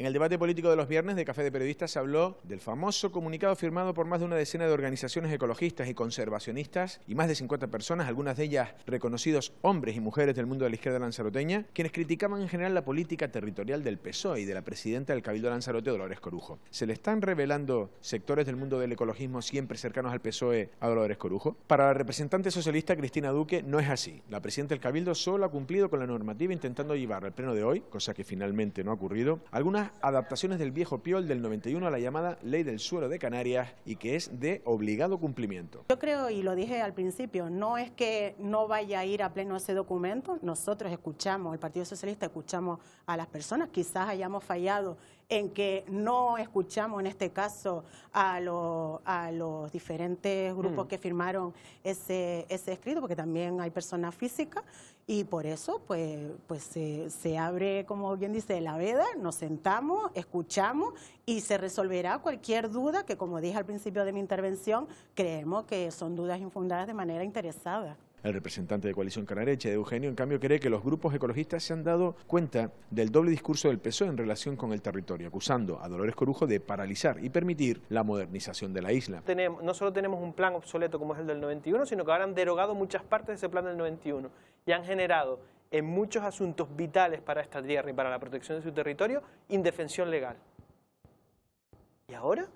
En el debate político de los viernes de Café de Periodistas se habló del famoso comunicado firmado por más de una decena de organizaciones ecologistas y conservacionistas y más de 50 personas, algunas de ellas reconocidos hombres y mujeres del mundo de la izquierda lanzaroteña, quienes criticaban en general la política territorial del PSOE y de la presidenta del Cabildo Lanzarote, Dolores Corujo. ¿Se le están revelando sectores del mundo del ecologismo siempre cercanos al PSOE a Dolores Corujo? Para la representante socialista Cristina Duque no es así. La presidenta del Cabildo solo ha cumplido con la normativa intentando llevar al pleno de hoy, cosa que finalmente no ha ocurrido, algunas adaptaciones del viejo Piol del 91 a la llamada Ley del Suelo de Canarias y que es de obligado cumplimiento. Yo creo, y lo dije al principio, no es que no vaya a ir a pleno ese documento, nosotros escuchamos, el Partido Socialista escuchamos a las personas, quizás hayamos fallado en que no escuchamos en este caso a, los diferentes grupos mm. que firmaron ese, escrito, porque también hay personas físicas, y por eso pues, pues, se, se abre, como bien dice, la veda, nos sentamos, escuchamos y se resolverá cualquier duda que, como dije al principio de mi intervención, creemos que son dudas infundadas de manera interesada. El representante de Coalición Canarecha, Eugenio, en cambio, cree que los grupos ecologistas se han dado cuenta del doble discurso del PSOE en relación con el territorio, acusando a Dolores Corujo de paralizar y permitir la modernización de la isla. no solo tenemos un plan obsoleto como es el del 91, sino que ahora han derogado muchas partes de ese plan del 91 y han generado en muchos asuntos vitales para esta tierra y para la protección de su territorio, indefensión legal. ¿Y ahora?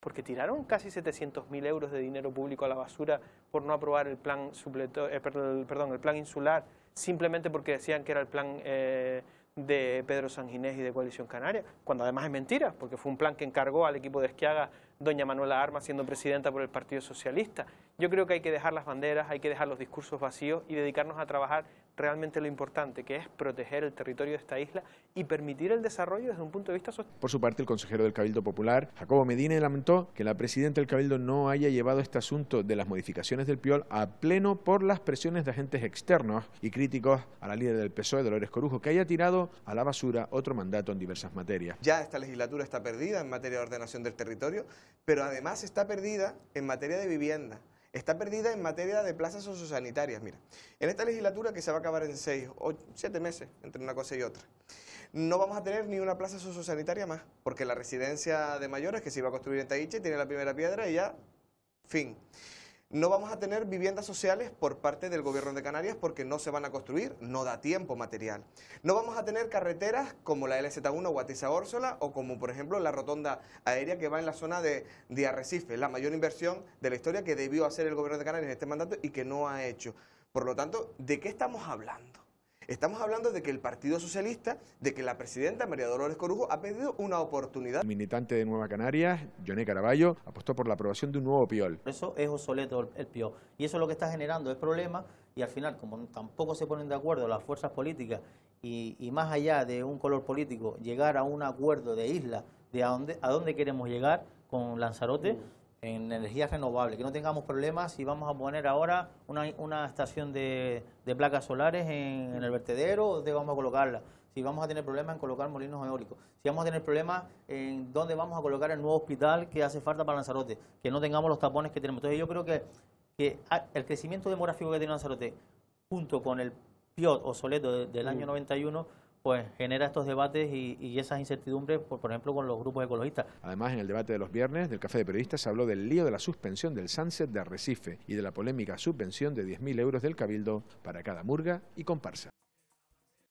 porque tiraron casi 700.000 euros de dinero público a la basura por no aprobar el plan, supleto, eh, el plan insular, simplemente porque decían que era el plan eh, de Pedro Sanginés y de Coalición Canaria, cuando además es mentira, porque fue un plan que encargó al equipo de Esquiaga doña Manuela Armas siendo presidenta por el Partido Socialista. Yo creo que hay que dejar las banderas, hay que dejar los discursos vacíos y dedicarnos a trabajar realmente lo importante, que es proteger el territorio de esta isla y permitir el desarrollo desde un punto de vista social. Por su parte, el consejero del Cabildo Popular, Jacobo Medina, lamentó que la presidenta del Cabildo no haya llevado este asunto de las modificaciones del PIOL a pleno por las presiones de agentes externos y críticos a la líder del PSOE, Dolores Corujo, que haya tirado a la basura otro mandato en diversas materias. Ya esta legislatura está perdida en materia de ordenación del territorio, pero además está perdida en materia de vivienda está perdida en materia de plazas sociosanitarias. Mira, en esta legislatura que se va a acabar en seis o siete meses, entre una cosa y otra, no vamos a tener ni una plaza sociosanitaria más, porque la residencia de mayores que se iba a construir en Taiche tiene la primera piedra y ya, fin. No vamos a tener viviendas sociales por parte del gobierno de Canarias porque no se van a construir, no da tiempo material. No vamos a tener carreteras como la LZ1 Guatiza-Órsola o como por ejemplo la rotonda aérea que va en la zona de Arrecife, la mayor inversión de la historia que debió hacer el gobierno de Canarias en este mandato y que no ha hecho. Por lo tanto, ¿de qué estamos hablando? Estamos hablando de que el Partido Socialista, de que la presidenta María Dolores Corujo ha pedido una oportunidad. militante de Nueva Canarias, Joné Caraballo, apostó por la aprobación de un nuevo PIOL. Eso es obsoleto el PIOL. Y eso es lo que está generando es problemas y al final, como tampoco se ponen de acuerdo las fuerzas políticas y, más allá de un color político, llegar a un acuerdo de isla de a dónde, a dónde queremos llegar con Lanzarote. Mm en energías renovables, que no tengamos problemas si vamos a poner ahora una, una estación de, placas solares en, el vertedero o dónde vamos a colocarla, si vamos a tener problemas en colocar molinos eólicos, si vamos a tener problemas en dónde vamos a colocar el nuevo hospital que hace falta para Lanzarote, que no tengamos los tapones que tenemos. Entonces yo creo que, que el crecimiento demográfico que tiene Lanzarote, junto con el PIOT o del año 91, mm pues genera estos debates y, esas incertidumbres, por, ejemplo, con los grupos ecologistas. Además, en el debate de los viernes del Café de Periodistas se habló del lío de la suspensión del Sunset de Arrecife y de la polémica subvención de 10.000 euros del Cabildo para cada murga y comparsa.